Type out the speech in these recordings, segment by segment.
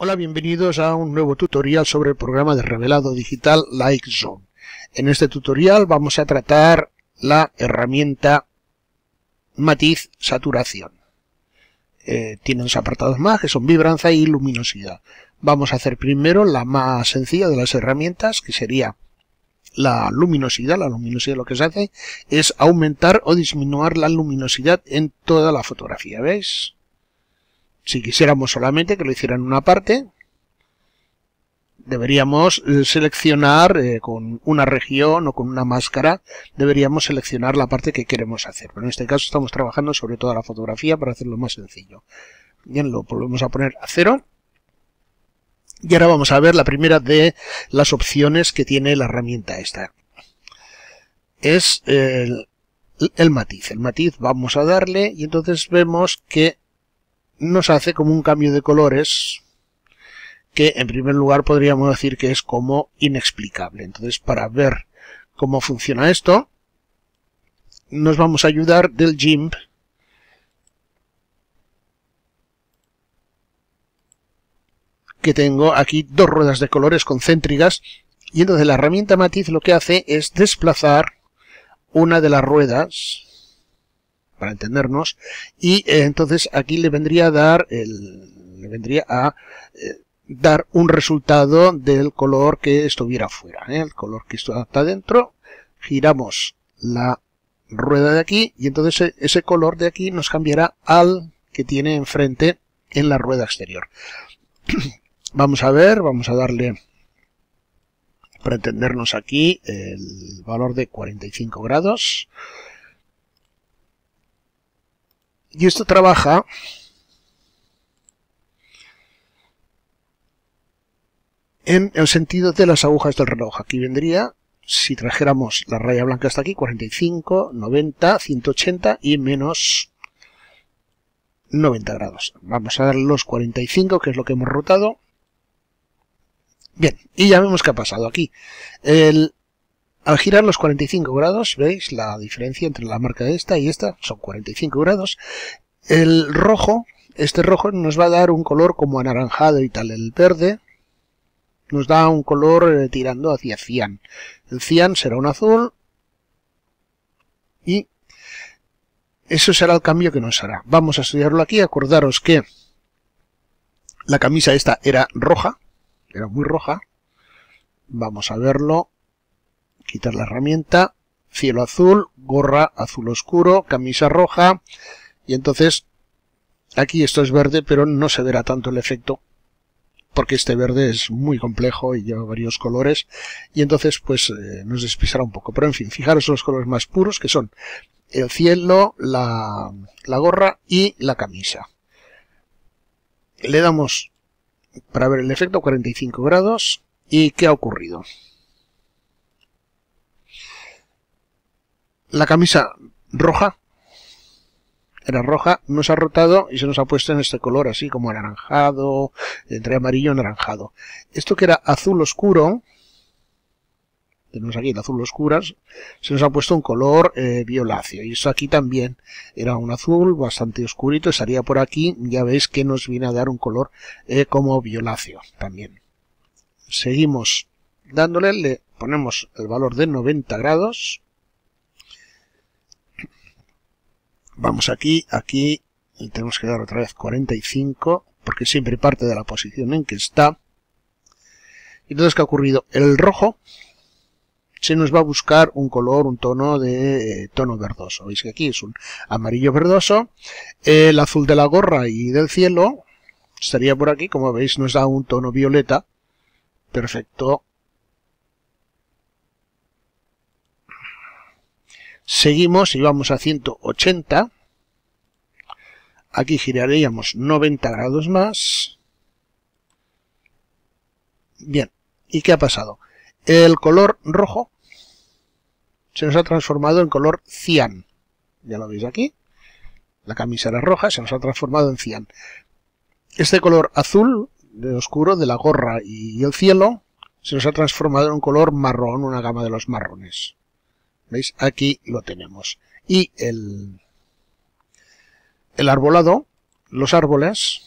Hola, bienvenidos a un nuevo tutorial sobre el programa de revelado digital Lightzone. En este tutorial vamos a tratar la herramienta matiz saturación. Eh, tiene dos apartados más que son vibranza y luminosidad. Vamos a hacer primero la más sencilla de las herramientas que sería la luminosidad. La luminosidad lo que se hace es aumentar o disminuir la luminosidad en toda la fotografía. ¿Veis? Si quisiéramos solamente que lo hicieran una parte, deberíamos eh, seleccionar eh, con una región o con una máscara, deberíamos seleccionar la parte que queremos hacer. Pero en este caso estamos trabajando sobre toda la fotografía para hacerlo más sencillo. Bien, lo volvemos a poner a cero. Y ahora vamos a ver la primera de las opciones que tiene la herramienta esta. Es el, el matiz. El matiz vamos a darle y entonces vemos que nos hace como un cambio de colores que en primer lugar podríamos decir que es como inexplicable. Entonces, para ver cómo funciona esto, nos vamos a ayudar del GIMP que tengo aquí dos ruedas de colores concéntricas y entonces la herramienta matiz lo que hace es desplazar una de las ruedas para entendernos, y eh, entonces aquí le vendría a dar, el, vendría a eh, dar un resultado del color que estuviera fuera, ¿eh? el color que está adentro, giramos la rueda de aquí, y entonces e, ese color de aquí nos cambiará al que tiene enfrente en la rueda exterior. vamos a ver, vamos a darle para entendernos aquí el valor de 45 grados. Y esto trabaja en el sentido de las agujas del reloj. Aquí vendría, si trajéramos la raya blanca hasta aquí, 45, 90, 180 y menos 90 grados. Vamos a dar los 45, que es lo que hemos rotado. Bien, y ya vemos qué ha pasado aquí. El al girar los 45 grados, veis la diferencia entre la marca de esta y esta, son 45 grados. El rojo, este rojo nos va a dar un color como anaranjado y tal. El verde nos da un color eh, tirando hacia cian. El cian será un azul y eso será el cambio que nos hará. Vamos a estudiarlo aquí. Acordaros que la camisa esta era roja, era muy roja. Vamos a verlo quitar la herramienta, cielo azul, gorra azul oscuro, camisa roja, y entonces aquí esto es verde, pero no se verá tanto el efecto, porque este verde es muy complejo y lleva varios colores, y entonces pues eh, nos despisará un poco. Pero en fin, fijaros los colores más puros, que son el cielo, la, la gorra y la camisa. Le damos, para ver el efecto, 45 grados, y ¿qué ha ocurrido? la camisa roja, era roja, no se ha rotado y se nos ha puesto en este color así como anaranjado, entre amarillo y anaranjado. Esto que era azul oscuro, tenemos aquí el azul oscuras, se nos ha puesto un color eh, violáceo. Y eso aquí también era un azul bastante oscurito, estaría por aquí, ya veis que nos viene a dar un color eh, como violáceo también. Seguimos dándole, le ponemos el valor de 90 grados, Vamos aquí, aquí, y tenemos que dar otra vez 45, porque siempre parte de la posición en que está. Entonces, ¿qué ha ocurrido? El rojo se nos va a buscar un color, un tono de eh, tono verdoso. Veis que aquí es un amarillo verdoso. El azul de la gorra y del cielo estaría por aquí, como veis, nos da un tono violeta. Perfecto. Seguimos y vamos a 180. Aquí giraríamos 90 grados más. Bien, ¿y qué ha pasado? El color rojo se nos ha transformado en color cian. Ya lo veis aquí. La camisa roja, se nos ha transformado en cian. Este color azul, de oscuro, de la gorra y el cielo, se nos ha transformado en un color marrón, una gama de los marrones. ¿Veis? Aquí lo tenemos. Y el, el arbolado, los árboles,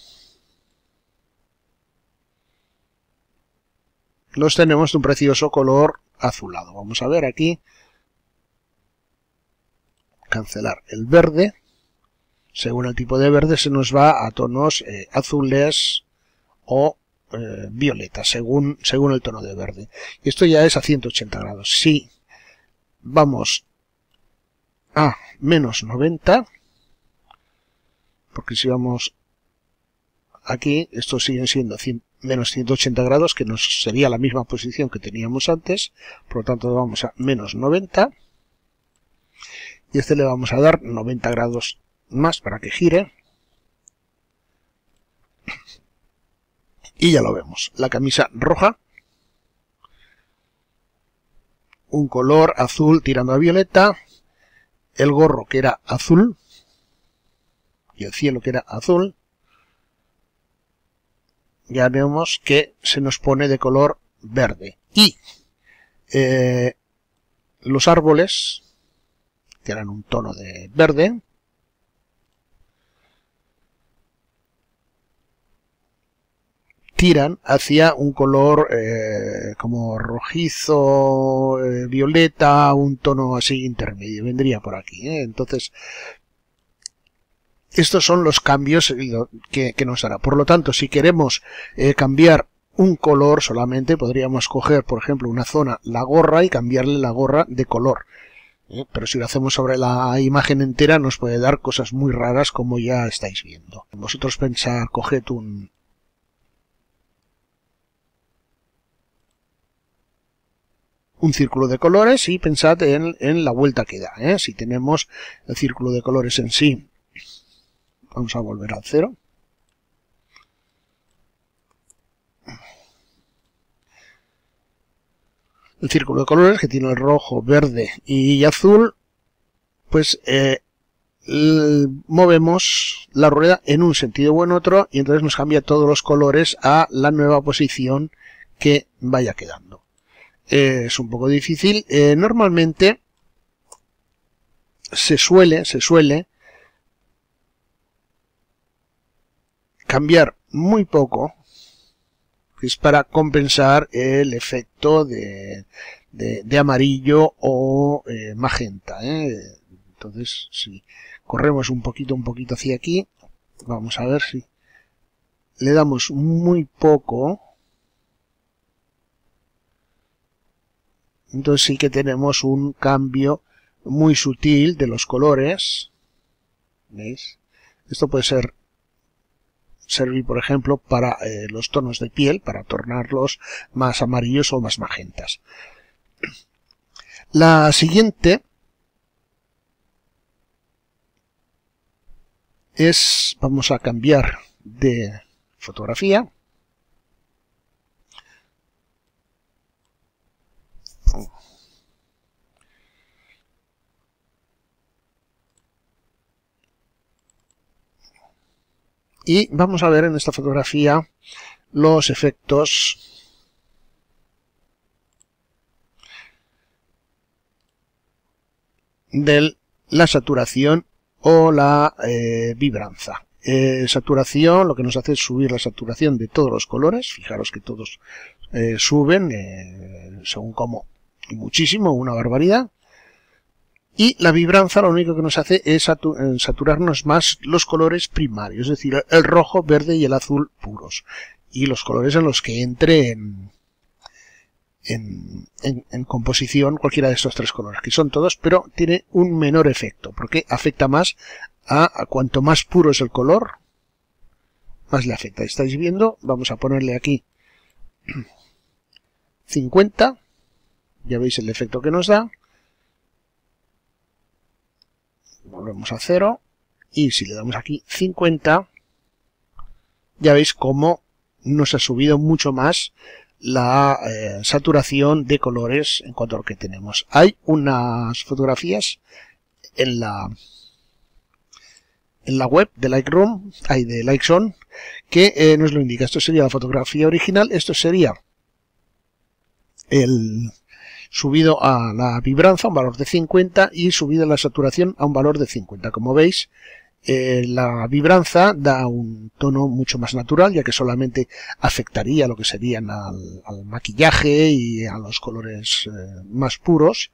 los tenemos de un precioso color azulado. Vamos a ver aquí, cancelar el verde, según el tipo de verde se nos va a tonos eh, azules o eh, violetas, según, según el tono de verde. Y esto ya es a 180 grados. Si vamos a menos 90, porque si vamos aquí, esto sigue siendo menos 180 grados, que nos sería la misma posición que teníamos antes, por lo tanto vamos a menos 90, y este le vamos a dar 90 grados más para que gire, y ya lo vemos, la camisa roja, un color azul tirando a violeta, el gorro que era azul, el cielo que era azul, ya vemos que se nos pone de color verde. Y eh, los árboles, que eran un tono de verde, tiran hacia un color eh, como rojizo, eh, violeta, un tono así intermedio, vendría por aquí. Entonces, estos son los cambios eh, que, nos hará. Por lo tanto, si queremos eh, cambiar un color solamente, podríamos coger, por ejemplo, una zona, la gorra, y cambiarle la gorra de color. Eh, pero si lo hacemos sobre la imagen entera, nos puede dar cosas muy raras, como ya estáis viendo. Vosotros pensad, coged un, un círculo de colores y pensad en, la vuelta que da. Si tenemos el círculo de colores en sí Vamos a volver al cero. El círculo de colores que tiene el rojo, verde y azul, pues eh, movemos la rueda en un sentido o en otro y entonces nos cambia todos los colores a la nueva posición que vaya quedando. es un poco difícil. Eh, normalmente se suele, se suele cambiar muy poco, es para compensar el efecto de, amarillo o eh, magenta. ¿eh? Entonces, si corremos un poquito, un poquito hacia aquí, vamos a ver si le damos muy poco. Entonces sí que tenemos un cambio muy sutil de los colores. ¿Veis? Esto puede ser servir, por ejemplo, para eh, los tonos de piel, para tornarlos más amarillos o más magentas. La siguiente es, vamos a cambiar de fotografía Y vamos a ver en esta fotografía los efectos de la saturación o la eh, vibranza. Eh, saturación, lo que nos hace es subir la saturación de todos los colores. Fijaros que todos eh, suben, según como, muchísimo, una barbaridad. Y la vibranza lo único que nos hace es eh, saturarnos más los colores primarios, es decir, el rojo, verde y el azul puros. Y los colores en los que entre en, composición cualquiera de estos tres colores, que son todos, pero tiene un menor efecto, porque afecta más a, a cuanto más puro es el color, más le afecta. ¿Estáis viendo? Vamos a ponerle aquí 50. Ya veis el efecto que nos da. volvemos a cero y si le damos aquí 50, ya veis cómo nos ha subido mucho más la eh, saturación de colores en cuanto a lo que tenemos. Hay unas fotografías en la, en la web de Lightroom, hay de LikesOn, que eh, nos lo indica. Esto sería la fotografía original, esto sería el, subido a la vibranza, un valor de 50, y subida la saturación a un valor de 50. Como veis, eh, la vibranza da un tono mucho más natural, ya que solamente afectaría lo que serían al, maquillaje y a los colores eh, más puros.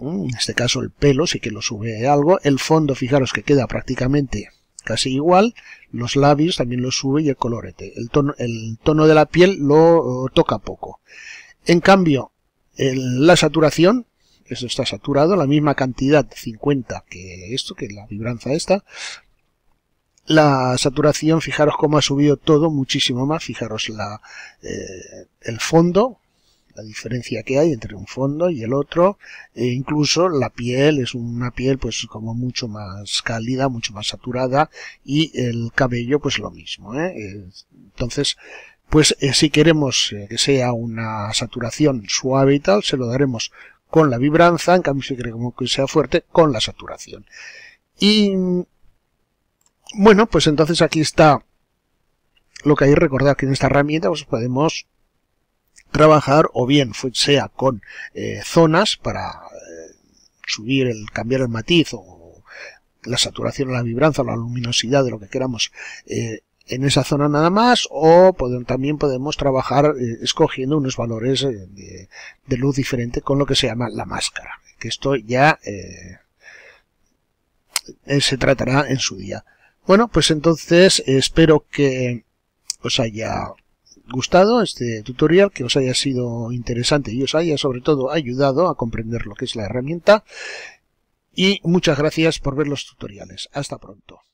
Mm, en este caso el pelo sí que lo sube algo. El fondo, fijaros que queda prácticamente casi igual, los labios también lo sube y el colorete. El tono, el tono de la piel lo toca poco. En cambio, la saturación, esto está saturado, la misma cantidad, 50, que esto, que la vibranza esta. La saturación, fijaros cómo ha subido todo, muchísimo más. Fijaros la, eh, el fondo, la diferencia que hay entre un fondo y el otro. E incluso la piel es una piel pues como mucho más cálida, mucho más saturada y el cabello pues lo mismo. ¿eh? Entonces pues eh, si queremos eh, que sea una saturación suave y tal, se lo daremos con la vibranza, en cambio si queremos que sea fuerte, con la saturación. Y bueno, pues entonces aquí está lo que hay que recordar, que en esta herramienta pues, podemos trabajar o bien sea con eh, zonas para subir el cambiar el matiz o la saturación o la vibranza o la luminosidad de lo que queramos en esa zona nada más o también podemos trabajar eh, escogiendo unos valores eh, de, de, luz diferente con lo que se llama la máscara, que esto ya eh, se tratará en su día. Bueno, pues entonces espero que os haya gustado este tutorial, que os haya sido interesante y os haya sobre todo ayudado a comprender lo que es la herramienta. Y muchas gracias por ver los tutoriales. Hasta pronto.